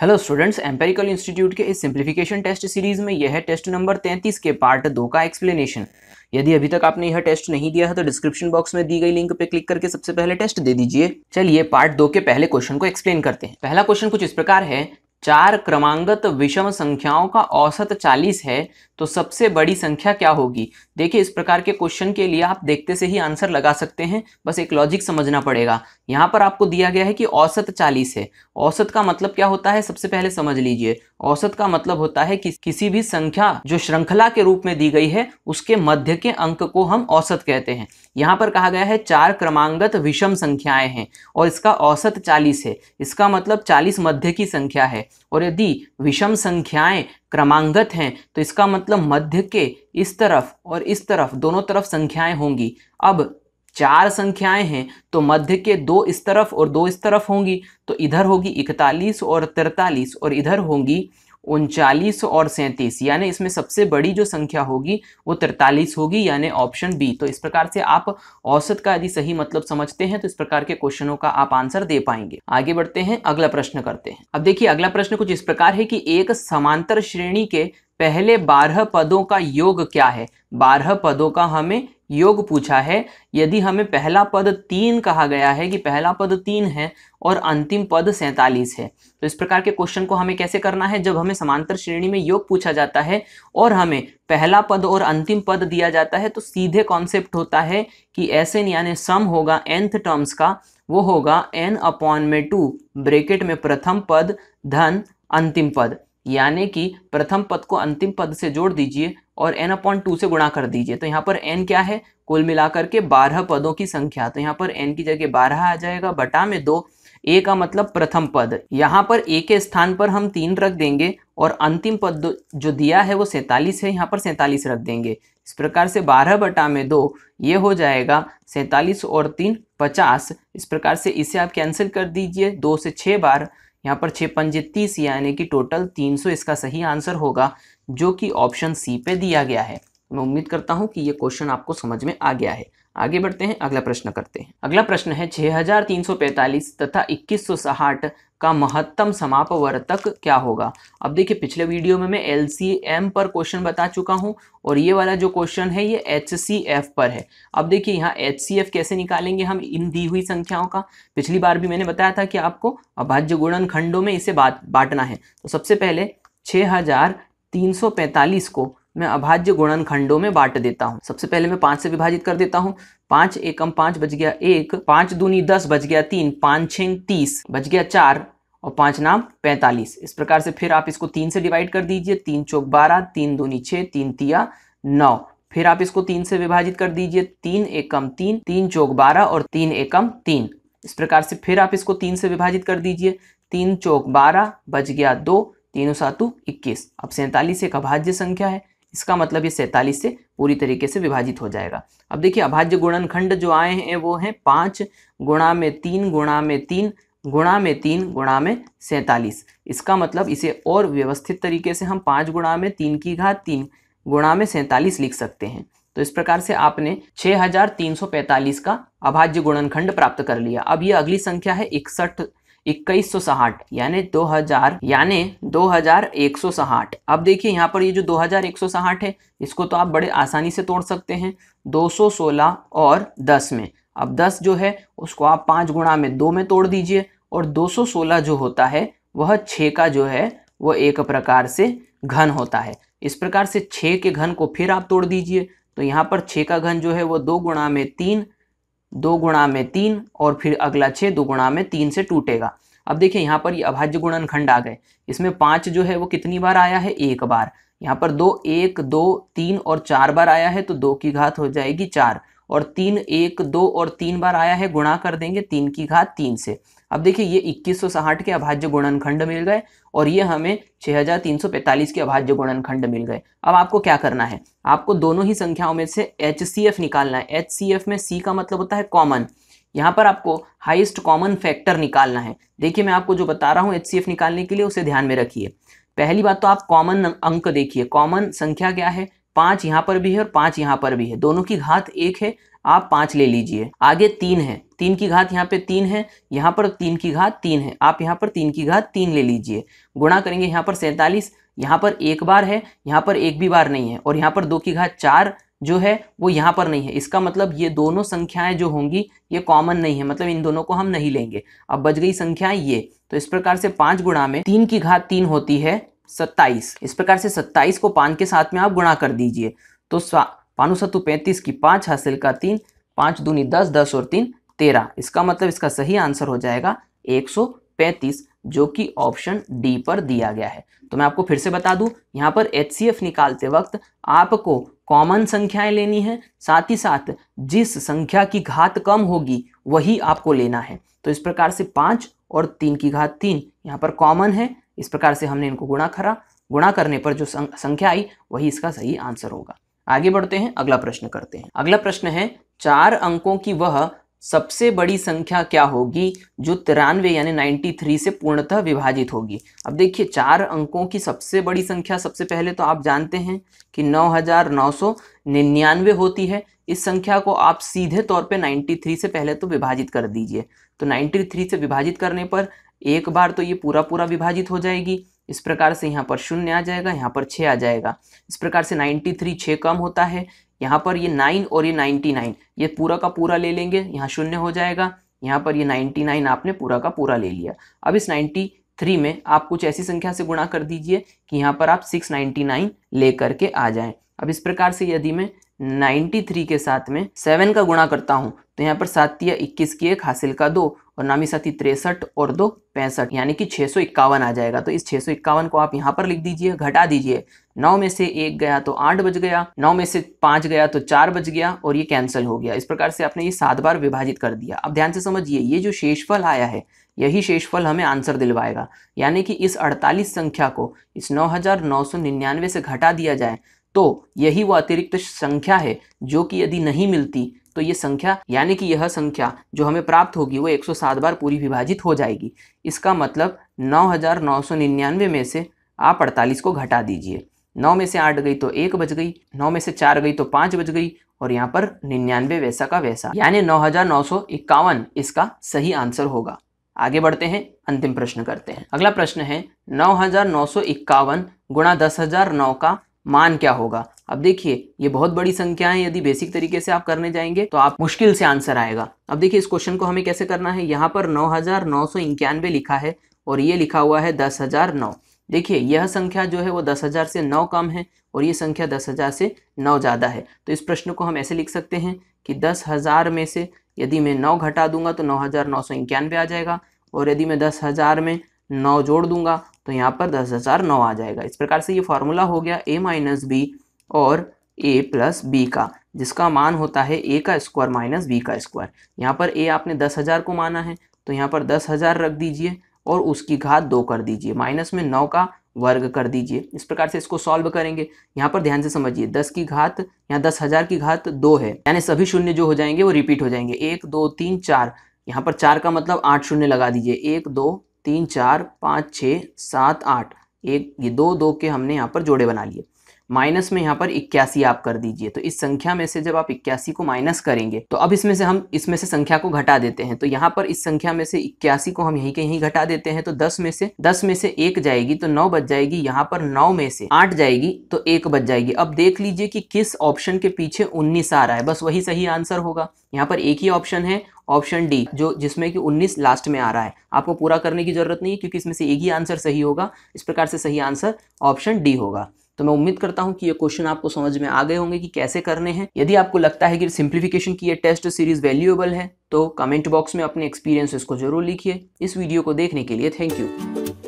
hello students empirical institute के इस simplification test series में यह है टेस्ट नंबर 33 के पार्ट दो का एक्सप्लेनेशन यदि अभी तक आपने यह टेस्ट नहीं दिया है तो डिस्क्रिप्शन बॉक्स में दी गई लिंक पे क्लिक करके सबसे पहले टेस्ट दे दीजिए चलिए पार्ट दो के पहले क्वेश्चन को एक्सप्लेन करते हैं पहला क्वेश्चन कुछ इस प्रकार है चार क्रमांगत विषम संख्याओं का औसत चालीस है तो सबसे बड़ी संख्या क्या होगी देखिए इस प्रकार के क्वेश्चन के लिए आप देखते से ही आंसर लगा सकते हैं बस एक लॉजिक समझना पड़ेगा यहाँ पर आपको दिया गया है कि औसत चालीस है औसत का मतलब क्या होता है सबसे पहले समझ लीजिए औसत का मतलब होता है कि किसी भी संख्या जो श्रृंखला के रूप में दी गई है उसके मध्य के अंक को हम औसत कहते हैं यहाँ पर कहा गया है चार क्रमांगत विषम संख्याएं हैं और इसका औसत चालीस है इसका मतलब चालीस मध्य की संख्या है और यदि विषम संख्याएं क्रमांगत हैं तो इसका मतलब मध्य के इस तरफ और इस तरफ दोनों तरफ संख्याएं होंगी अब चार संख्याएं हैं तो मध्य के दो इस तरफ और दो इस तरफ होंगी तो इधर होगी इकतालीस और तिरतालीस और इधर होंगी उनचालीस और सैंतीस यानी इसमें सबसे बड़ी जो संख्या होगी वो तिरतालीस होगी यानी ऑप्शन बी तो इस प्रकार से आप औसत का यदि सही मतलब समझते हैं तो इस प्रकार के क्वेश्चनों का आप आंसर दे पाएंगे आगे बढ़ते हैं अगला प्रश्न करते हैं अब देखिए अगला प्रश्न कुछ इस प्रकार है कि एक समांतर श्रेणी के पहले बारह पदों का योग क्या है बारह पदों का हमें योग पूछा है यदि हमें पहला पद तीन कहा गया है कि पहला पद तीन है और अंतिम पद सैंतालीस है तो इस प्रकार के क्वेश्चन को हमें कैसे करना है जब हमें समांतर श्रेणी में योग पूछा जाता है और हमें पहला पद और अंतिम पद दिया जाता है तो सीधे कॉन्सेप्ट होता है कि एस एन यानी सम होगा एंथ टर्म्स का वो होगा एन अपॉन में टू ब्रेकेट में प्रथम पद धन अंतिम पद यानी कि प्रथम पद को अंतिम पद से जोड़ दीजिए और एन अपॉन टू से गुणा कर दीजिए तो यहाँ पर एन क्या है कुल मिलाकर के बारह पदों की संख्या तो यहाँ पर एन की जगह बारह आ जाएगा बटा में दो ए का मतलब प्रथम पद यहाँ पर ए के स्थान पर हम तीन रख देंगे और अंतिम पद जो दिया है वो सैंतालीस है यहाँ पर सैंतालीस रख देंगे इस प्रकार से बारह बटा में दो ये हो जाएगा सैंतालीस और तीन पचास इस प्रकार से इसे आप कैंसिल कर दीजिए दो से छः बार यहाँ पर छः पंजे तीस यानी कि टोटल तीन सौ इसका सही आंसर होगा जो कि ऑप्शन सी पे दिया गया है मैं उम्मीद करता हूँ कि ये क्वेश्चन आपको समझ में आ गया है आगे बढ़ते हैं अगला प्रश्न करते हैं अगला प्रश्न है 6345 तथा 2160 का महत्तम समाप वर्तक क्या होगा अब देखिए पिछले वीडियो में मैं एल पर क्वेश्चन बता चुका हूं और ये वाला जो क्वेश्चन है ये एच पर है अब देखिए यहाँ एच कैसे निकालेंगे हम इन दी हुई संख्याओं का पिछली बार भी मैंने बताया था कि आपको अभाज्य गुणन खंडों में इसे बांटना है तो सबसे पहले 6345 को मैं अभाज्य गुणनखंडों में बांट देता हूँ सबसे पहले मैं पांच से विभाजित कर देता हूँ पांच एकम पांच बज गया एक पांच दूनी दस बज गया तीन पांच छे तीस बज गया चार और पांच नाम पैंतालीस इस प्रकार से फिर आप इसको तीन से डिवाइड कर दीजिए तीन चौक बारह तीन दूनी छह तीन तिया नौ फिर आप इसको तीन से विभाजित कर दीजिए तीन एकम तीन तीन चौक बारह और तीन एकम तीन इस प्रकार से फिर आप इसको तीन से विभाजित कर दीजिए तीन चौक बारह बज गया दो तीनों सातु इक्कीस अब सैंतालीस एक अभाज्य संख्या है इसका मतलब ये सैंतालीस से पूरी तरीके से विभाजित हो जाएगा अब देखिए अभाज्य गुणनखंड जो आए हैं वो हैं पाँच गुणा में तीन गुणा में तीन गुणा में तीन गुणा में सैंतालीस इसका मतलब इसे और व्यवस्थित तरीके से हम पाँच गुणा में तीन की घात तीन गुणा में सैंतालीस लिख सकते हैं तो इस प्रकार से आपने 6345 का अभाज्य गुणनखंड प्राप्त कर लिया अब ये अगली संख्या है इकसठ इक्कीस सौ साठ यानी दो हजार यानी दो हजार एक सौ साठ अब देखिए यहाँ पर ये जो दो हजार एक सौ साठ है इसको तो आप बड़े आसानी से तोड़ सकते हैं दो सौ सोलह और दस में अब दस जो है उसको आप पाँच गुणा में दो में तोड़ दीजिए और दो सौ सोलह जो होता है वह छः का जो है वह एक प्रकार से घन होता है इस प्रकार से छः के घन को फिर आप तोड़ दीजिए तो यहाँ पर छः का घन जो है वो दो गुणा में तीन दो गुणा में तीन और फिर अगला छः दो गुणा में तीन से टूटेगा अब देखिए यहाँ पर ये अभाज्य गुणन खंड आ गए इसमें पाँच जो है वो कितनी बार आया है एक बार यहाँ पर दो एक दो तीन और चार बार आया है तो दो की घात हो जाएगी चार और तीन एक दो और तीन बार आया है गुणा कर देंगे तीन की घात तीन से अब देखिए ये इक्कीस के अभाज्य गुणनखंड मिल गए और ये हमें 6345 के अभाज्य गुणनखंड मिल गए अब आपको क्या करना है आपको दोनों ही संख्याओं में से एच निकालना है एच में सी का मतलब होता है कॉमन यहाँ पर आपको हाइस्ट कॉमन फैक्टर निकालना है देखिए मैं आपको जो बता रहा हूँ एच निकालने के लिए उसे ध्यान में रखिए पहली बात तो आप कॉमन अंक देखिए कॉमन संख्या क्या है पाँच यहाँ पर भी है और पाँच यहाँ पर भी है दोनों की घात एक है आप पाँच ले लीजिए आगे तीन है तीन की घात यहाँ पे तीन है यहाँ पर तीन की घात तीन है आप यहाँ पर तीन की घात तीन ले लीजिए गुणा करेंगे यहाँ पर सैंतालीस यहाँ पर एक बार है यहाँ पर एक भी बार नहीं है और यहाँ पर दो की घात चार जो है वो यहाँ पर नहीं है इसका मतलब ये दोनों संख्याएं जो होंगी ये कॉमन नहीं है मतलब इन दोनों को हम नहीं लेंगे अब बच गई संख्याएं ये तो इस प्रकार से पाँच गुणा में तीन की घात तीन होती है सत्ताईस इस प्रकार से सत्ताईस को पाँच के साथ में आप गुणा कर दीजिए तो पानु सत्तु पैंतीस की पाँच हासिल का तीन पाँच दूनी दस दस और तीन तेरह इसका मतलब इसका सही आंसर हो जाएगा पैंतीस जो कि ऑप्शन डी पर दिया गया है तो मैं आपको फिर से बता दूं यहाँ पर एच निकालते वक्त आपको कॉमन संख्याएं लेनी है साथ ही साथ जिस संख्या की घात कम होगी वही आपको लेना है तो इस प्रकार से पाँच और तीन की घात तीन यहाँ पर कॉमन है इस प्रकार से हमने इनको गुणा करा गुणा करने पर जो संख्या आई वही इसका सही आंसर होगा आगे बढ़ते हैं अगला प्रश्न करते हैं अगला प्रश्न है चार अंकों की वह सबसे बड़ी संख्या क्या होगी जो तिरानवे यानी 93 से पूर्णतः विभाजित होगी अब देखिए चार अंकों की सबसे बड़ी संख्या सबसे पहले तो आप जानते हैं कि 9999 होती है इस संख्या को आप सीधे तौर पे 93 से पहले तो विभाजित कर दीजिए तो 93 से विभाजित करने पर एक बार तो ये पूरा पूरा विभाजित हो जाएगी इस प्रकार से यहाँ पर शून्य आ जाएगा यहाँ पर छः आ जाएगा इस प्रकार से नाइन्टी थ्री छः कम होता है यहाँ पर ये नाइन और ये नाइन्टी नाइन ये पूरा का पूरा ले लेंगे यहाँ शून्य हो जाएगा यहाँ पर ये नाइन्टी नाइन आपने पूरा का पूरा ले लिया अब इस नाइन्टी थ्री में आप कुछ ऐसी संख्या से गुणा कर दीजिए कि यहाँ पर आप सिक्स नाइन्टी नाइन ले करके आ जाएं अब इस प्रकार से यदि मैं नाइन्टी थ्री के साथ में सेवन का गुणा करता हूँ तो यहाँ पर सात या इक्कीस की एक हासिल का दो और नामी साथी तिरसठ और दो पैंसठ यानी कि छः सौ इक्यावन आ जाएगा तो इस छः सौ इक्यावन को आप यहाँ पर लिख दीजिए घटा दीजिए नौ में से एक गया तो आठ बज गया नौ में से पांच गया तो चार बज गया और ये कैंसिल हो गया इस प्रकार से आपने ये सात बार विभाजित कर दिया अब ध्यान से समझिए ये जो शेषफल आया है यही शेषफल हमें आंसर दिलवाएगा यानी कि इस 48 संख्या को इस 9,999 से घटा दिया जाए तो यही वो अतिरिक्त संख्या है जो कि यदि नहीं मिलती तो ये संख्या यानी कि यह संख्या जो हमें प्राप्त होगी वो 107 बार पूरी विभाजित हो जाएगी इसका मतलब 9,999 में से आप 48 को घटा दीजिए नौ में से आठ गई तो एक बज गई नौ में से चार गई तो पांच बज गई और यहाँ पर निन्यानवे वैसा का वैसा यानी नौ हजार नौ सौ इक्यावन इसका सही आंसर होगा आगे बढ़ते हैं अंतिम प्रश्न करते हैं अगला प्रश्न है नौ हजार नौ सौ इक्यावन गुणा दस हजार नौ का मान क्या होगा अब देखिए ये बहुत बड़ी संख्या है यदि बेसिक तरीके से आप करने जाएंगे तो आप मुश्किल से आंसर आएगा अब देखिए इस क्वेश्चन को हमें कैसे करना है यहाँ पर नौ हजार नौ सौ इक्यानवे लिखा है और ये लिखा हुआ है दस हजार नौ देखिए यह संख्या जो है वो दस हज़ार से नौ कम है और ये संख्या दस हज़ार से नौ ज़्यादा है तो इस प्रश्न को हम ऐसे लिख सकते हैं कि दस हज़ार में से यदि मैं नौ घटा दूंगा तो नौ हज़ार नौ सौ इक्यानवे आ जाएगा और यदि मैं दस हज़ार में नौ जोड़ दूंगा तो यहाँ पर दस हज़ार नौ आ जाएगा इस प्रकार से ये फार्मूला हो गया ए माइनस बी और ए प्लस बी का जिसका मान होता है ए का स्क्वायर माइनस बी का स्क्वायर यहाँ पर ए आपने दस हज़ार को माना है तो यहाँ पर दस हज़ार रख दीजिए और उसकी घात दो कर दीजिए माइनस में नौ का वर्ग कर दीजिए इस प्रकार से इसको सॉल्व करेंगे यहाँ पर ध्यान से समझिए दस की घात यहाँ दस हज़ार की घात दो है यानी सभी शून्य जो हो जाएंगे वो रिपीट हो जाएंगे एक दो तीन चार यहाँ पर चार का मतलब आठ शून्य लगा दीजिए एक दो तीन चार पाँच छः सात आठ एक ये दो दो के हमने यहाँ पर जोड़े बना लिए माइनस में यहाँ पर इक्यासी आप कर दीजिए तो इस संख्या में से जब आप इक्यासी को माइनस करेंगे तो अब इसमें से हम इसमें से संख्या को घटा देते हैं तो यहाँ पर इस संख्या में से इक्यासी को हम यहीं के यहीं घटा देते हैं तो दस में से दस में से एक जाएगी तो नौ बच जाएगी यहाँ पर नौ में से आठ जाएगी तो एक बच जाएगी अब देख लीजिए कि किस ऑप्शन के पीछे उन्नीस आ रहा है बस वही सही आंसर होगा यहाँ पर एक ही ऑप्शन है ऑप्शन डी जो जिसमें कि 19 लास्ट में आ रहा है आपको पूरा करने की जरूरत नहीं है क्योंकि इसमें से एक ही आंसर सही होगा इस प्रकार से सही आंसर ऑप्शन डी होगा तो मैं उम्मीद करता हूँ कि ये क्वेश्चन आपको समझ में आ गए होंगे कि कैसे करने हैं यदि आपको लगता है कि सिंप्लीफिकेशन की ये टेस्ट सीरीज वैल्यूएबल है तो कमेंट बॉक्स में अपने एक्सपीरियंस को जरूर लिखिए इस वीडियो को देखने के लिए थैंक यू